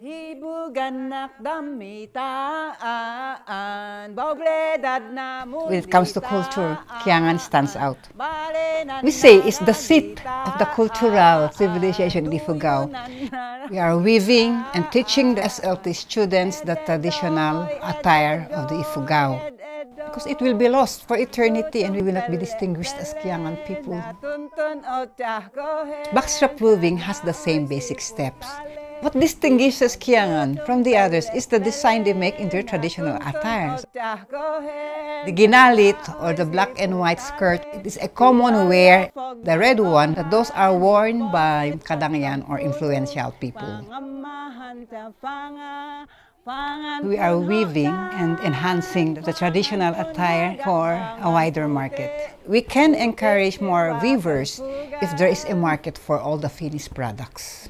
When it comes to culture, Kiangan stands out. We say it's the seat of the cultural civilization in Ifugao. We are weaving and teaching the SLT students the traditional attire of the Ifugao because it will be lost for eternity and we will not be distinguished as Kiangan people. Oh, Backstrap weaving has the same basic steps. What distinguishes Kiangan from the others is the design they make in their traditional attires. The ginalit or the black and white skirt is a common wear. The red one, those are worn by kadangyan or influential people. We are weaving and enhancing the traditional attire for a wider market. We can encourage more weavers if there is a market for all the finished products.